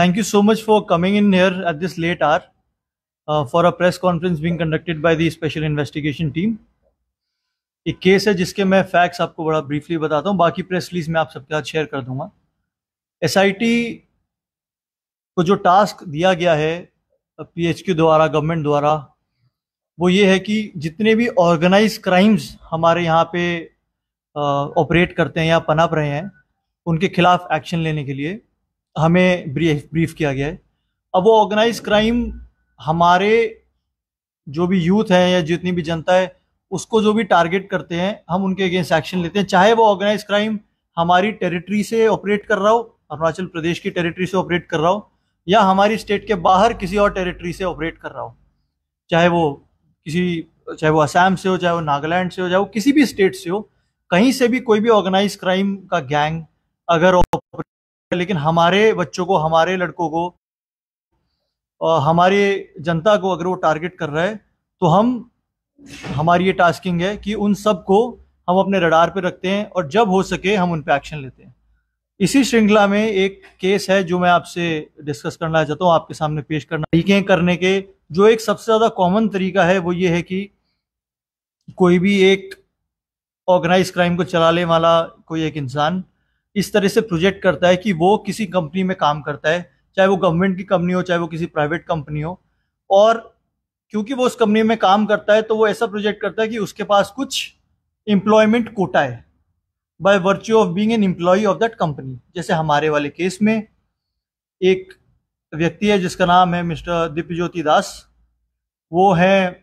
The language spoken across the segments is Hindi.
Thank you so much for coming in here at this late hour uh, for a press conference being conducted by the special investigation team. एक केस है जिसके मैं फैक्ट्स आपको बड़ा ब्रीफली बताता हूँ बाकी प्रेस रिलीज मैं आप सबके साथ शेयर कर दूंगा एस को जो टास्क दिया गया है पीएचक्यू uh, द्वारा गवर्नमेंट द्वारा वो ये है कि जितने भी ऑर्गेनाइज क्राइम्स हमारे यहाँ पे ऑपरेट uh, करते हैं या पनप रहे हैं उनके खिलाफ एक्शन लेने के लिए हमें ब्रीफ ब्रीफ किया गया है अब वो ऑर्गेनाइज क्राइम हमारे जो भी यूथ है या जितनी भी जनता है उसको जो भी टारगेट करते हैं हम उनके अगेंस्ट एक्शन लेते हैं चाहे वो ऑर्गेनाइज क्राइम हमारी टेरिटरी से ऑपरेट कर रहा हो अरुणाचल प्रदेश की टेरिटरी से ऑपरेट कर रहा हो या हमारी स्टेट के बाहर किसी और टेरिटरी से ऑपरेट कर रहा हो चाहे वो किसी चाहे वो असम से हो चाहे वो नागालैंड से हो चाहे वो किसी भी स्टेट से हो कहीं से भी कोई भी ऑर्गेनाइज क्राइम का गैंग अगर लेकिन हमारे बच्चों को हमारे लड़कों को और हमारी जनता को अगर वो टारगेट कर रहा है तो हम हमारी ये टास्किंग है कि उन सबको हम अपने रडार पे रखते हैं और जब हो सके हम उन पर एक्शन लेते हैं इसी श्रृंखला में एक केस है जो मैं आपसे डिस्कस करना चाहता हूँ आपके सामने पेश करना तरीके करने के जो एक सबसे ज़्यादा कॉमन तरीका है वो ये है कि कोई भी एक ऑर्गेनाइज क्राइम को चलाने वाला कोई एक इंसान इस तरह से प्रोजेक्ट करता है कि वो किसी कंपनी में काम करता है चाहे वो गवर्नमेंट की कंपनी हो चाहे वो किसी प्राइवेट कंपनी हो और क्योंकि वो उस कंपनी में काम करता है तो वो ऐसा प्रोजेक्ट करता है कि उसके पास कुछ एम्प्लॉयमेंट कोटा है by virtue of being an employ of that company जैसे हमारे वाले केस में एक व्यक्ति है जिसका नाम है मिस्टर ज्योति दास वो हैं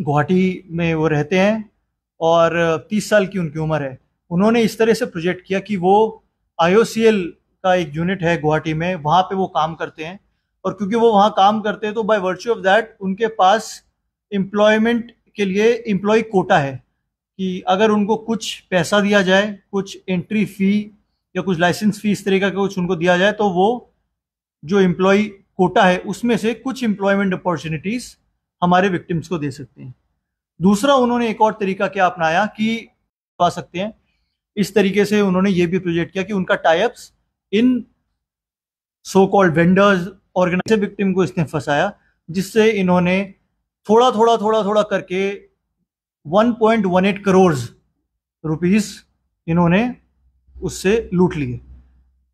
गुवाहाटी में वो रहते हैं और तीस साल की उनकी उम्र है उन्होंने इस तरह से प्रोजेक्ट किया कि वो आई का एक यूनिट है गुवाहाटी में वहाँ पे वो काम करते हैं और क्योंकि वो वहाँ काम करते हैं तो बाय वर्च्यू ऑफ दैट उनके पास एम्प्लॉयमेंट के लिए एम्प्लॉय कोटा है कि अगर उनको कुछ पैसा दिया जाए कुछ एंट्री फ़ी या कुछ लाइसेंस फ़ी इस तरीके का कुछ उनको दिया जाए तो वो जो एम्प्लॉय कोटा है उसमें से कुछ एम्प्लॉयमेंट अपॉर्चुनिटीज़ हमारे विक्टिम्स को दे सकते हैं दूसरा उन्होंने एक और तरीका क्या अपनाया कि पा सकते हैं इस तरीके से उन्होंने ये भी प्रोजेक्ट किया कि उनका types in so called vendors organise victim को इसने फंसाया जिससे इन्होंने थोड़ा थोड़ा थोड़ा थोड़ा करके 1.18 करोड़ रुपीस इन्होंने उससे लूट लिए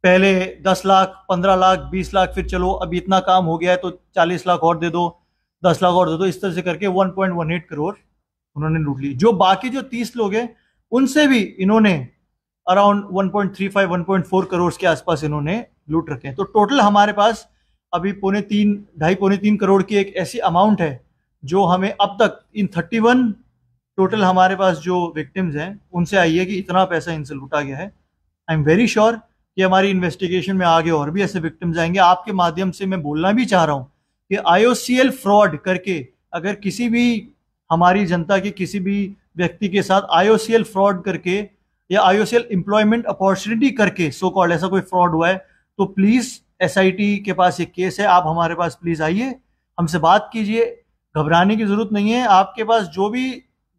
पहले 10 लाख 15 लाख 20 लाख फिर चलो अभी इतना काम हो गया है तो 40 लाख और दे दो 10 लाख और दे दो इस तरह से करके 1.18 करोड़ उन्होंने लूट लिए जो बाकी जो 30 लोग हैं उनसे भी इन्होंने अराउंड 1.35 1.4 करोड़ के आसपास इन्होंने लूट रखे हैं तो टोटल हमारे पास अभी पौने तीन ढाई पौने तीन करोड़ की एक ऐसी अमाउंट है जो हमें अब तक इन 31 टोटल हमारे पास जो विक्टिम्स हैं उनसे आई है कि इतना पैसा इनसे लूटा गया है आई एम वेरी श्योर कि हमारी इन्वेस्टिगेशन में आगे और भी ऐसे विक्टिम्स आएंगे आपके माध्यम से मैं बोलना भी चाह रहा हूँ कि आई फ्रॉड करके अगर किसी भी हमारी जनता के किसी भी व्यक्ति के साथ आईओसीएल फ्रॉड करके या आईओसीएल एम्प्लॉयमेंट अपॉर्चुनिटी करके सो कॉल्ड ऐसा कोई फ्रॉड हुआ है तो प्लीज़ एसआईटी के पास एक केस है आप हमारे पास प्लीज़ आइए हमसे बात कीजिए घबराने की ज़रूरत नहीं है आपके पास जो भी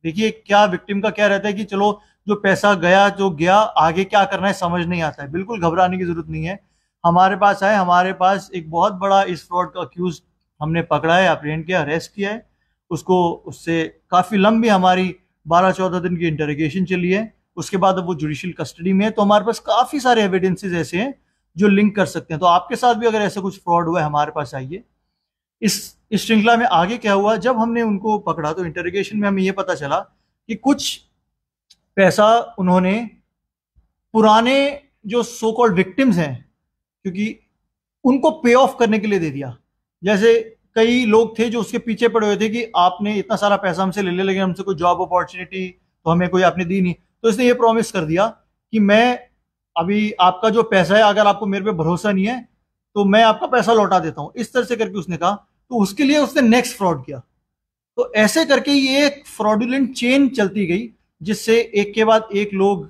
देखिए क्या विक्टिम का क्या रहता है कि चलो जो पैसा गया जो गया आगे क्या करना है समझ नहीं आता है बिल्कुल घबराने की ज़रूरत नहीं है हमारे पास आए हमारे पास एक बहुत बड़ा इस फ्रॉड का अक्यूज हमने पकड़ा है अप्रीहेंड किया अरेस्ट किया है उसको उससे काफ़ी लंबी हमारी बारह चौदह दिन की इंटरोगेशन चली है उसके बाद अब वो जुडिशियल कस्टडी में है तो हमारे पास काफ़ी सारे एविडेंसेज ऐसे हैं जो लिंक कर सकते हैं तो आपके साथ भी अगर ऐसा कुछ फ्रॉड हुआ है हमारे पास आइए इस इस श्रृंखला में आगे क्या हुआ जब हमने उनको पकड़ा तो इंटरोगेशन में हमें यह पता चला कि कुछ पैसा उन्होंने पुराने जो सो कॉल्ड विक्टिम्स हैं क्योंकि उनको पे ऑफ करने के लिए दे दिया जैसे कई लोग थे जो उसके पीछे पड़े हुए थे कि आपने इतना सारा पैसा हमसे ले लिया लेकिन हमसे कोई जॉब अपॉर्चुनिटी तो हमें कोई आपने दी नहीं तो इसने ये प्रॉमिस कर दिया कि मैं अभी आपका जो पैसा है अगर आपको मेरे पे भरोसा नहीं है तो मैं आपका पैसा लौटा देता हूँ इस तरह से करके उसने कहा तो उसके लिए उसने नेक्स्ट फ्रॉड किया तो ऐसे करके ये एक फ्रॉडुलेंट चेन चलती गई जिससे एक के बाद एक लोग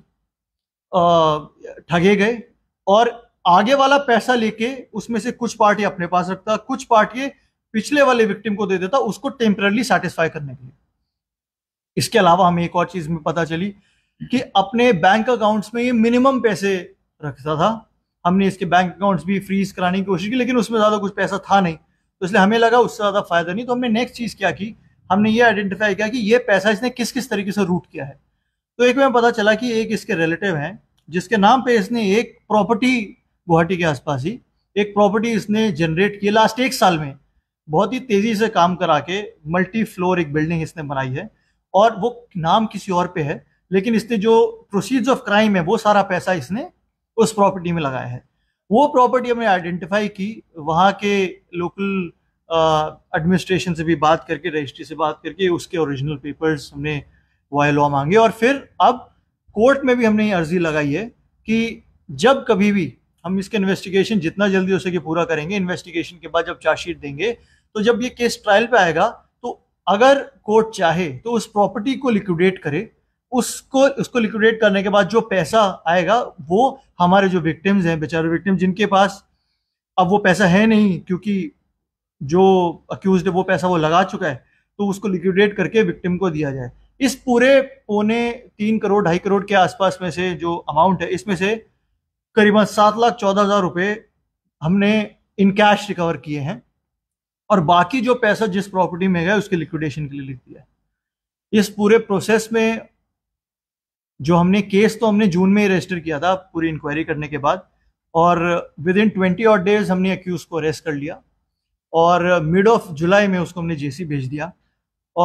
ठगे गए और आगे वाला पैसा लेके उसमें से कुछ पार्टी अपने पास रखता कुछ पार्टी पिछले वाले विक्टिम को दे देता उसको टेम्परली सेटिस्फाई करने के लिए इसके अलावा हमें एक और चीज में पता चली कि अपने बैंक अकाउंट्स में ये मिनिमम पैसे रखता था हमने इसके बैंक अकाउंट्स भी फ्रीज कराने की कोशिश की लेकिन उसमें ज़्यादा कुछ पैसा था नहीं तो इसलिए हमें लगा उससे ज़्यादा फायदा नहीं तो हमने नेक्स्ट चीज़ क्या की हमने ये आइडेंटिफाई किया कि ये पैसा इसने किस किस तरीके से रूट किया है तो एक में पता चला कि एक इसके रिलेटिव हैं जिसके नाम पे इसने एक प्रॉपर्टी गुवाहाटी के आसपास ही एक प्रॉपर्टी इसने जनरेट की लास्ट एक साल में बहुत ही तेजी से काम करा के मल्टी फ्लोर एक बिल्डिंग इसने बनाई है और वो नाम किसी और पे है लेकिन इसने जो प्रोसीज ऑफ क्राइम है वो सारा पैसा इसने उस प्रॉपर्टी में लगाया है वो प्रॉपर्टी हमने आइडेंटिफाई की वहाँ के लोकल एडमिनिस्ट्रेशन से भी बात करके रजिस्ट्री से बात करके उसके ओरिजिनल पेपर्स हमने वाई लॉ मांगे और फिर अब कोर्ट में भी हमने ये अर्जी लगाई है कि जब कभी भी हम इसके इन्वेस्टिगेशन जितना जल्दी हो सके पूरा करेंगे इन्वेस्टिगेशन के बाद जब चार्जशीट देंगे तो जब ये केस ट्रायल पे आएगा तो अगर कोर्ट चाहे तो उस प्रॉपर्टी को लिक्विडेट करे उसको उसको लिक्विडेट करने के बाद जो पैसा आएगा वो हमारे जो विक्टिम्स हैं बेचारे विक्टिम जिनके पास अब वो पैसा है नहीं क्योंकि जो अक्यूज है वो पैसा वो लगा चुका है तो उसको लिक्विडेट करके विक्टिम को दिया जाए इस पूरे पौने तीन करोड़ ढाई करोड़ के आसपास में से जो अमाउंट है इसमें से करीबन सात लाख चौदह हजार रुपये हमने इन कैश रिकवर किए हैं और बाकी जो पैसा जिस प्रॉपर्टी में गया उसके लिक्विडेशन के लिए लिख दिया इस पूरे प्रोसेस में जो हमने केस तो हमने जून में ही रजिस्टर किया था पूरी इंक्वायरी करने के बाद और विद इन ट्वेंटी और डेज हमने अक्यूज को अरेस्ट कर लिया और मिड ऑफ जुलाई में उसको हमने जेसी भेज दिया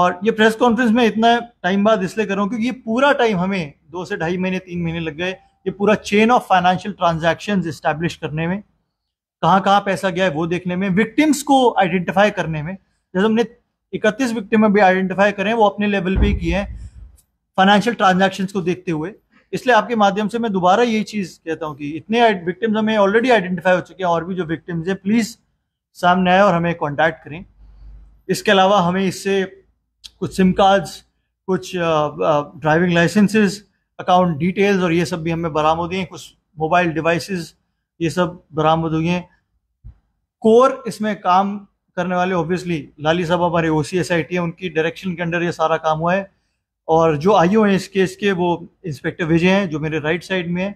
और ये प्रेस कॉन्फ्रेंस में इतना टाइम बाद इसलिए कर रहा हूँ क्योंकि ये पूरा टाइम हमें दो से ढाई महीने तीन महीने लग गए ये पूरा chain of financial transaction establish करने में कहाँ कहाँ पैसा गया है वो देखने में विक्टिम्स को आइडेंटिफाई करने में जैसे हमने इकतीस विक्टिम अभी आइडेंटिफाई करें वो अपने लेवल पे किए हैं फाइनेंशियल ट्रांजेक्शन को देखते हुए इसलिए आपके माध्यम से मैं दोबारा यही चीज कहता हूँ कि इतने विक्टिम्स हमें ऑलरेडी आइडेंटिफाई हो चुके हैं और भी जो विक्टिम्स हैं प्लीज सामने आए और हमें कॉन्टैक्ट करें इसके अलावा हमें इससे कुछ सिम कार्ड्स कुछ ड्राइविंग लाइसेंसेस अकाउंट डिटेल्स और ये सब भी हमें बरामद हुई हैं कुछ मोबाइल डिवाइसेस ये सब बरामद हुई हैं कोर इसमें काम करने वाले ऑब्वियसली लाली साहब हमारे ओ सी एस आई टी है उनकी डायरेक्शन के अंडर ये सारा काम हुआ है और जो आई हैं इस केस के वो इंस्पेक्टर विजय हैं जो मेरे राइट साइड में है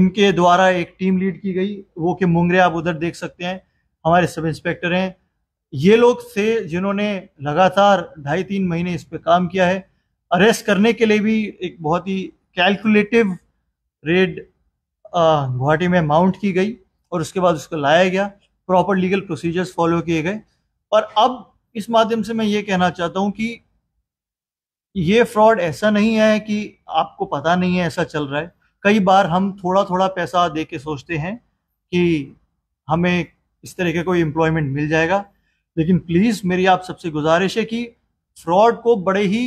इनके द्वारा एक टीम लीड की गई वो कि मुंगरे आप उधर देख सकते हैं हमारे सब इंस्पेक्टर हैं ये लोग थे जिन्होंने लगातार ढाई तीन महीने इस पर काम किया है अरेस्ट करने के लिए भी एक बहुत ही कैलकुलेटिव रेड गुवाहाटी में माउंट की गई और उसके बाद उसको लाया गया प्रॉपर लीगल प्रोसीजर्स फॉलो किए गए और अब इस माध्यम से मैं ये कहना चाहता हूँ कि ये फ्रॉड ऐसा नहीं है कि आपको पता नहीं है ऐसा चल रहा है कई बार हम थोड़ा थोड़ा पैसा दे के सोचते हैं कि हमें इस तरह का कोई एम्प्लॉयमेंट मिल जाएगा लेकिन प्लीज़ मेरी आप सबसे गुजारिश है कि फ्रॉड को बड़े ही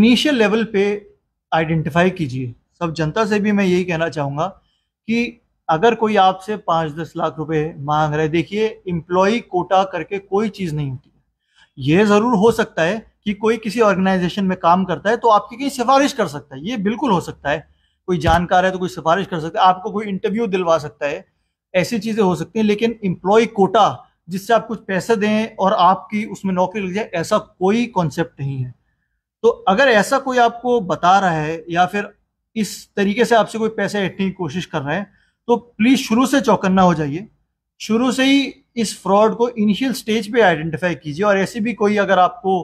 इनिशियल लेवल पे आइडेंटिफाई कीजिए सब जनता से भी मैं यही कहना चाहूँगा कि अगर कोई आपसे पाँच दस लाख रुपए मांग रहे देखिए इम्प्लॉय कोटा करके कोई चीज़ नहीं होती है ये ज़रूर हो सकता है कि कोई किसी ऑर्गेनाइजेशन में काम करता है तो आपकी कहीं सिफारिश कर सकता है ये बिल्कुल हो सकता है कोई जानकार है तो कोई सिफारिश कर सकता है आपको कोई इंटरव्यू दिलवा सकता है ऐसी चीज़ें हो सकती हैं लेकिन इम्प्लॉय कोटा जिससे आप कुछ पैसे दें और आपकी उसमें नौकरी लग जाए ऐसा कोई कॉन्सेप्ट नहीं है तो अगर ऐसा कोई आपको बता रहा है या फिर इस तरीके से आपसे कोई पैसे ऐटने की कोशिश कर रहा है तो प्लीज शुरू से चौकन्ना हो जाइए शुरू से ही इस फ्रॉड को इनिशियल स्टेज पे आइडेंटिफाई कीजिए और ऐसी भी कोई अगर आपको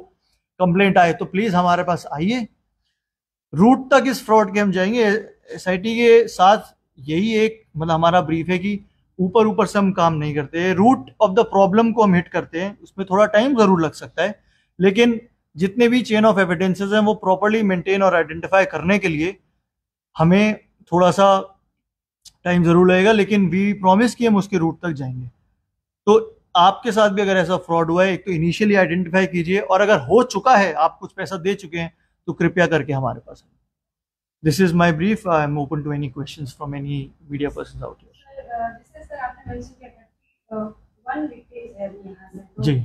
कंप्लेंट आए तो प्लीज हमारे पास आइए रूट तक इस फ्रॉड के हम जाएंगे एस के साथ यही एक मतलब हमारा ब्रीफ है कि ऊपर ऊपर से हम काम नहीं करते रूट ऑफ द प्रॉब्लम को हम हिट करते हैं उसमें थोड़ा टाइम जरूर लग सकता है लेकिन जितने भी चेन ऑफ एविडेंसेस हैं वो प्रॉपरली मेंटेन और आइडेंटिफाई करने के लिए हमें थोड़ा सा टाइम ज़रूर लगेगा लेकिन वी प्रॉमिस कि हम उसके रूट तक जाएंगे तो आपके साथ भी अगर ऐसा फ्रॉड हुआ है एक तो इनिशियली आइडेंटिफाई कीजिए और अगर हो चुका है आप कुछ पैसा दे चुके हैं तो कृपया करके हमारे पास this is my brief I am open to any question from any media person out जी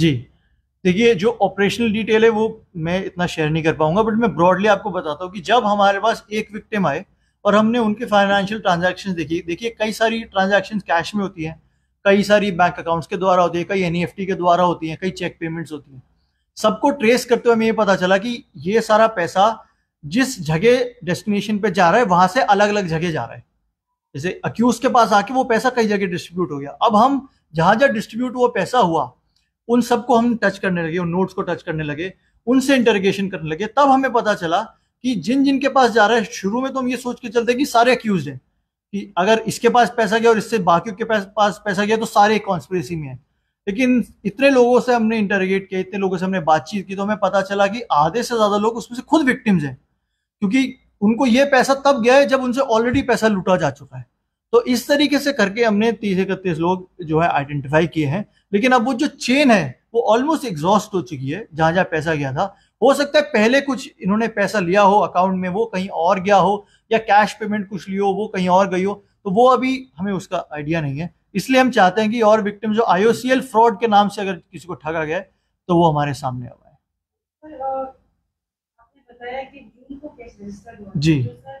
जी देखिए जो ऑपरेशनल डिटेल है वो मैं इतना शेयर नहीं कर पाऊंगा बट मैं ब्रॉडली आपको बताता हूँ कि जब हमारे पास एक विक्टिम आए और हमने उनके फाइनेंशियल ट्रांजेक्शन देखी देखिए कई सारी ट्रांजेक्शन कैश में होती हैं कई सारी बैंक अकाउंट्स के द्वारा होती है कई एन के द्वारा होती हैं कई चेक e पेमेंट्स होती हैं सबको ट्रेस करते हुए हमें ये पता चला कि ये सारा पैसा जिस जगह डेस्टिनेशन पे जा रहा है वहां से अलग अलग जगह जा रहा है जैसे अक्यूज के पास आके वो पैसा कई जगह डिस्ट्रीब्यूट हो गया अब हम जहां जहाँ डिस्ट्रीब्यूट वो पैसा हुआ उन सबको हम टच करने लगे उन नोट्स को टच करने लगे उनसे इंटरोगेशन करने लगे तब हमें पता चला कि जिन जिन के पास जा रहा है शुरू में तो हम ये सोच के चलते कि सारे अक्यूज हैं कि अगर इसके पास पैसा गया और इससे बाकी के पास पास पैसा गया तो सारे कॉन्स्परेसी में है लेकिन इतने लोगों से हमने इंटरोगेट किया इतने लोगों से हमने बातचीत की तो हमें पता चला कि आधे से ज़्यादा लोग उसमें से खुद विक्टिम्स हैं क्योंकि उनको ये पैसा तब गया है जब उनसे ऑलरेडी पैसा लूटा जा चुका है तो इस तरीके से करके हमने तीस इकतीस लोग जो है आइडेंटिफाई किए हैं लेकिन अब वो जो चेन है वो ऑलमोस्ट एग्जॉस्ट हो चुकी है जहां जहां पैसा गया था हो सकता है पहले कुछ इन्होंने पैसा लिया हो अकाउंट में वो कहीं और गया हो या कैश पेमेंट कुछ लियो वो कहीं और गई हो तो वो अभी हमें उसका आइडिया नहीं है इसलिए हम चाहते हैं कि और विक्टिम जो आईओसीएल फ्रॉड के नाम से अगर किसी को ठगा गया तो वो हमारे सामने आवाए जी तो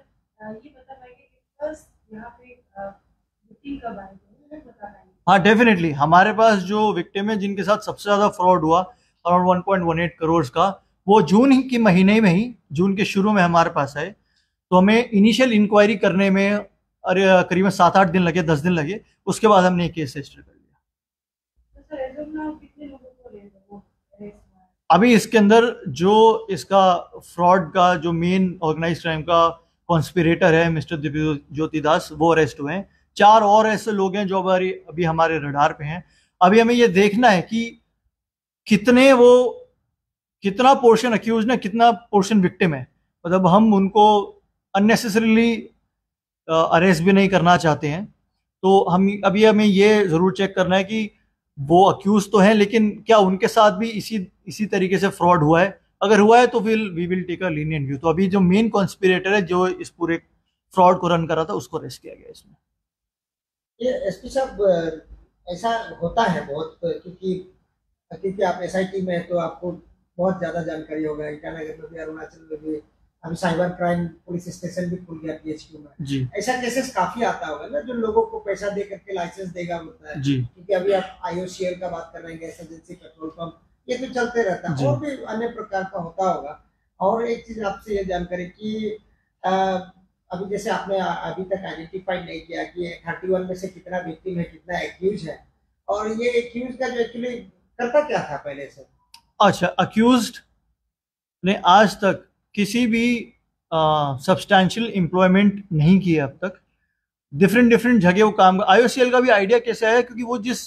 हाँ डेफिनेटली हमारे पास जो विक्टिम है जिनके साथ सबसे ज़्यादा फ्रॉड हुआ अराउंड 1.18 करोड़ का वो जून ही के महीने में ही जून के शुरू में हमारे पास आए तो हमें इनिशियल इंक्वायरी करने में अरे करीबन सात आठ दिन लगे दस दिन लगे उसके बाद हमने केस रजिस्टर कर लिया तो अभी इसके अंदर जो इसका फ्रॉड का जो मेन ऑर्गेनाइज क्राइम का कॉन्स्पिरेटर है मिस्टर ज्योति दास वो अरेस्ट हुए हैं चार और ऐसे लोग हैं जो हमारी अभी हमारे रडार पे हैं अभी हमें ये देखना है कि कितने वो कितना पोर्शन अक्यूज है कितना पोर्शन विक्टिम है मतलब हम उनको अननेसेसरीली अरेस्ट भी नहीं करना चाहते हैं तो हम अभी हमें ये ज़रूर चेक करना है कि वो अक्यूज तो हैं लेकिन क्या उनके साथ भी इसी इसी तरीके से फ्रॉड हुआ है अगर हुआ है तो फिर we will take a lenient view तो अभी जो मेन कॉन्स्पिरेटर है जो इस पूरे फ्रॉड को रन करा था उसको अरेस्ट किया गया इसमें ये एसपी साहब ऐसा होता है बहुत क्योंकि क्योंकि आप एस में है तो आपको बहुत ज़्यादा जानकारी होगा ईटानगर में भी अरुणाचल में भी अभी साइबर क्राइम पुलिस स्टेशन भी खुल गया पीएचक्यू में ऐसा केसेस काफी आता होगा ना जो लोगों को पैसा दे करके लाइसेंस देगा होता है क्योंकि अभी आप आईओसीएल का बात कर रहे हैं गैस एजेंसी पेट्रोल पंप ये तो चलते रहता है और भी अन्य प्रकार का होता होगा और एक चीज आपसे ये जानकारी की अभी जैसे आपने अभी तक आइडेंटिफाई नहीं किया कि थर्टी वन में से कितना विक्टिम है कितना एक्यूज है और ये एक्यूज का जो एक्चुअली करता क्या था पहले से अच्छा अक्यूज ने आज तक किसी भी सब्सटैंशियल एम्प्लॉयमेंट नहीं किया अब तक डिफरेंट डिफरेंट जगह वो काम आई का भी आइडिया कैसे है क्योंकि वो जिस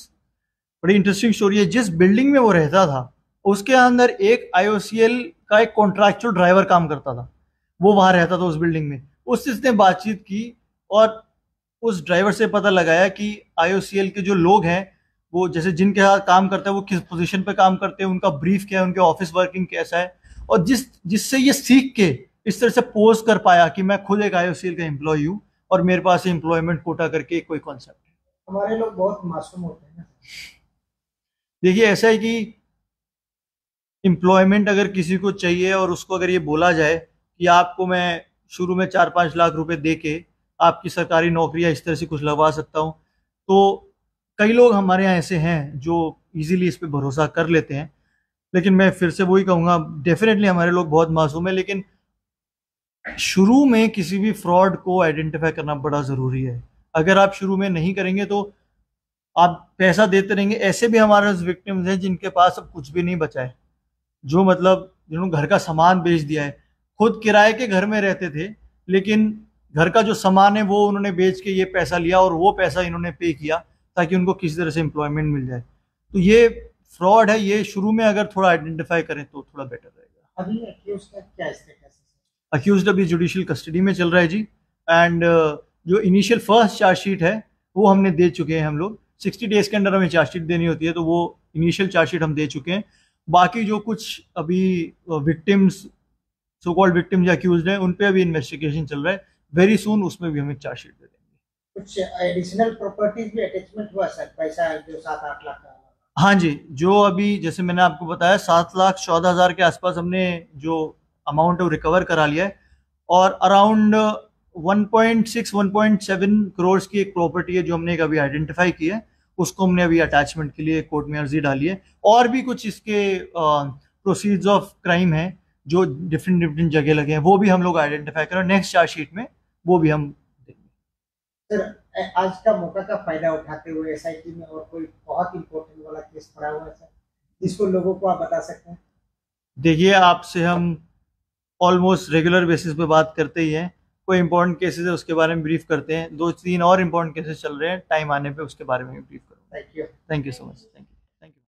बड़ी इंटरेस्टिंग स्टोरी है जिस बिल्डिंग में वो रहता था उसके अंदर एक आई का एक कॉन्ट्रैक्चुअल ड्राइवर काम करता था वो वहाँ रहता था उस बिल्डिंग में उससे इसने बातचीत की और उस ड्राइवर से पता लगाया कि आई के जो लोग हैं वो जैसे जिनके साथ काम करता है वो किस पोजीशन पे काम करते हैं उनका ब्रीफ क्या है उनके ऑफिस वर्किंग कैसा है और जिस जिससे ये सीख के इस तरह से पोज कर पाया कि मैं खुद एक आई का एम्प्लॉय हूँ और मेरे पास एम्प्लॉयमेंट कोटा करके कोई कॉन्सेप्ट है हमारे लोग बहुत मासूम होते हैं देखिए ऐसा है कि एम्प्लॉयमेंट अगर किसी को चाहिए और उसको अगर ये बोला जाए कि आपको मैं शुरू में चार पाँच लाख रुपए दे के आपकी सरकारी नौकरी या इस तरह से कुछ लगवा सकता हूँ तो कई लोग हमारे यहाँ ऐसे हैं जो इजीली इस पर भरोसा कर लेते हैं लेकिन मैं फिर से वही कहूँगा डेफिनेटली हमारे लोग बहुत मासूम है लेकिन शुरू में किसी भी फ्रॉड को आइडेंटिफाई करना बड़ा ज़रूरी है अगर आप शुरू में नहीं करेंगे तो आप पैसा देते रहेंगे ऐसे भी हमारे विक्टिम्स हैं जिनके पास अब कुछ भी नहीं बचा है जो मतलब जिन्होंने घर का सामान बेच दिया है खुद किराए के घर में रहते थे लेकिन घर का जो सामान है वो उन्होंने बेच के ये पैसा लिया और वो पैसा इन्होंने पे किया ताकि उनको किसी तरह से एम्प्लॉयमेंट मिल जाए तो ये फ्रॉड है ये शुरू में अगर थोड़ा आइडेंटिफाई करें तो थोड़ा बेटर रहेगा अक्यूज अक्यूज अभी जुडिशियल कस्टडी में चल रहा है जी एंड uh, जो इनिशियल फर्स्ट चार्जशीट है वो हमने दे चुके हैं हम लोग सिक्सटी डेज के अंडर हमें चार्जशीट देनी होती है तो वो इनिशियल चार्जशीट हम दे चुके हैं बाकी जो कुछ अभी victims uh, so called victim accused है उन पर भी इन्वेस्टिगेशन चल रहा है वेरी सुन उसमें भी हमें चार्जशीट दे देंगे कुछ एडिशनल प्रॉपर्टीज भी अटैचमेंट हुआ सर पैसा जो सात आठ लाख का हाँ जी जो अभी जैसे मैंने आपको बताया सात लाख चौदह हज़ार के आसपास हमने जो अमाउंट है वो रिकवर करा लिया है और अराउंड 1.6 1.7 करोड़ की एक प्रॉपर्टी है जो हमने एक अभी आइडेंटिफाई की है उसको हमने अभी अटैचमेंट के लिए कोर्ट में अर्जी डाली है और भी कुछ इसके प्रोसीड्स ऑफ क्राइम है जो डिफरेंट डिफरेंट जगह लगे हैं वो भी हम लोग आइडेंटिफाई करें नेक्स्ट चार्जशीट में वो भी हम देखेंगे सर आज का मौका का फायदा उठाते हुए एस में और कोई बहुत इम्पोर्टेंट वाला केस पड़ा हुआ है सर जिसको लोगों को आप बता सकते हैं देखिए आपसे हम ऑलमोस्ट रेगुलर बेसिस पे बात करते ही हैं कोई इम्पोर्टेंट केसेस है उसके बारे में ब्रीफ करते हैं दो तीन और इम्पोर्टेंट केसेस चल रहे हैं टाइम आने पे उसके बारे में ब्रीफ करूँगा thank you thank you so much thank you